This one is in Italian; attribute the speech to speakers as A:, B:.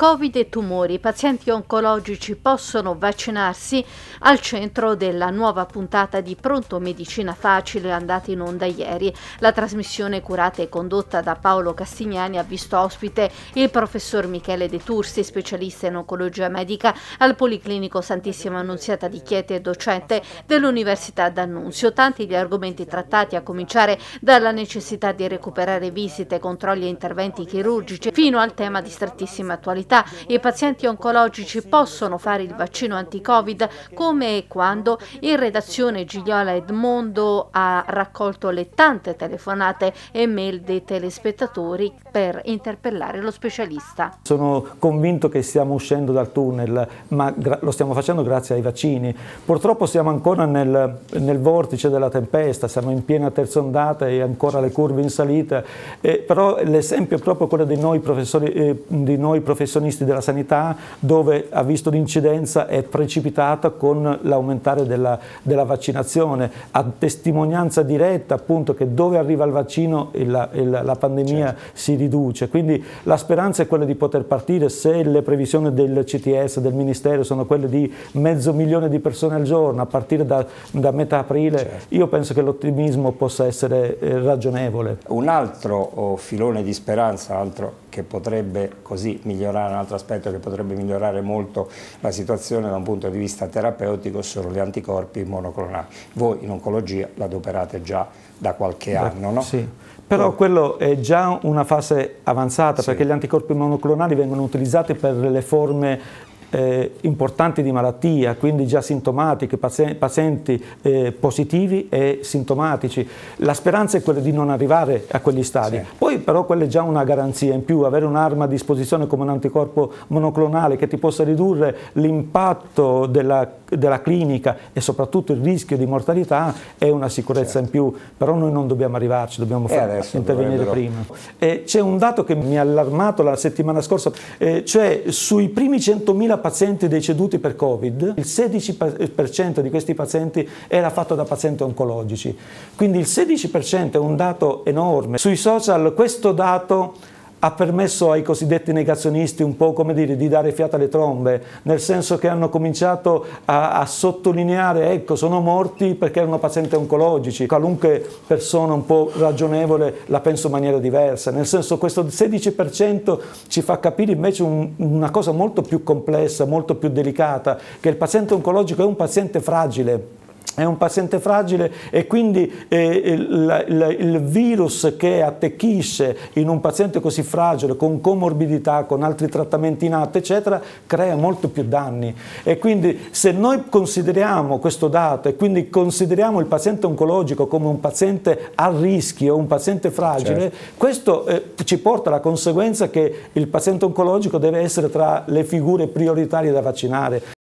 A: Covid e tumori. I pazienti oncologici possono vaccinarsi al centro della nuova puntata di Pronto Medicina Facile andata in onda ieri. La trasmissione curata e condotta da Paolo Castignani ha visto ospite il professor Michele De Tursi, specialista in oncologia medica al Policlinico Santissima Annunziata di Chieti e docente dell'Università d'Annunzio. Tanti gli argomenti trattati a cominciare dalla necessità di recuperare visite, controlli e interventi chirurgici fino al tema di strettissima attualità sanità i pazienti oncologici possono fare il vaccino anti-Covid come e quando in redazione Gigliola Edmondo ha raccolto le tante telefonate e mail dei telespettatori per interpellare lo specialista.
B: Sono convinto che stiamo uscendo dal tunnel, ma lo stiamo facendo grazie ai vaccini. Purtroppo siamo ancora nel, nel vortice della tempesta, siamo in piena terza ondata e ancora le curve in salita, eh, però l'esempio è proprio quello di noi professori, eh, di noi professori professionisti della sanità dove ha visto l'incidenza è precipitata con l'aumentare della, della, vaccinazione, a testimonianza diretta appunto che dove arriva il vaccino la, la pandemia certo. si riduce. Quindi la speranza è quella di poter partire se le previsioni del CTS, del Ministero sono quelle di mezzo milione di persone al giorno a partire da, da metà aprile, certo. io penso che l'ottimismo possa essere eh, ragionevole. Un altro oh, filone di speranza altro che potrebbe così migliorare un altro aspetto che potrebbe migliorare molto la situazione da un punto di vista terapeutico sono gli anticorpi monoclonali. Voi in oncologia l'adoperate già da qualche Beh, anno, no? Sì. Però quello è già una fase avanzata sì. perché gli anticorpi monoclonali vengono utilizzati per le forme eh, importanti di malattia, quindi già sintomatiche, pazienti, pazienti eh, positivi e sintomatici. La speranza è quella di non arrivare a quegli stadi. Sì. Poi però quella è già una garanzia in più, avere un'arma a disposizione come un anticorpo monoclonale che ti possa ridurre l'impatto della, della, clinica e soprattutto il rischio di mortalità è una sicurezza certo. in più, però noi non dobbiamo arrivarci, dobbiamo far, intervenire prima. c'è un dato che mi ha allarmato la settimana scorsa, eh, cioè sui primi 100.000 pazienti deceduti per Covid, il 16% eh, di questi pazienti era fatto da pazienti oncologici. Quindi il 16% è un dato enorme. Sui social questo dato ha permesso ai cosiddetti negazionisti un po' come dire di dare fiato alle trombe, nel senso che hanno cominciato a, a sottolineare ecco sono morti perché erano pazienti oncologici, qualunque persona un po' ragionevole la penso in maniera diversa, nel senso questo 16% ci fa capire invece un, una cosa molto più complessa, molto più delicata, che il paziente oncologico è un paziente fragile, è un paziente fragile e quindi eh, il, il, il, virus che attecchisce in un paziente così fragile, con comorbidità, con altri trattamenti in atto, eccetera, crea molto più danni. E quindi se noi consideriamo questo dato e quindi consideriamo il paziente oncologico come un paziente a rischio, un paziente fragile, certo. questo eh, ci porta alla conseguenza che il paziente oncologico deve essere tra le figure prioritarie da vaccinare.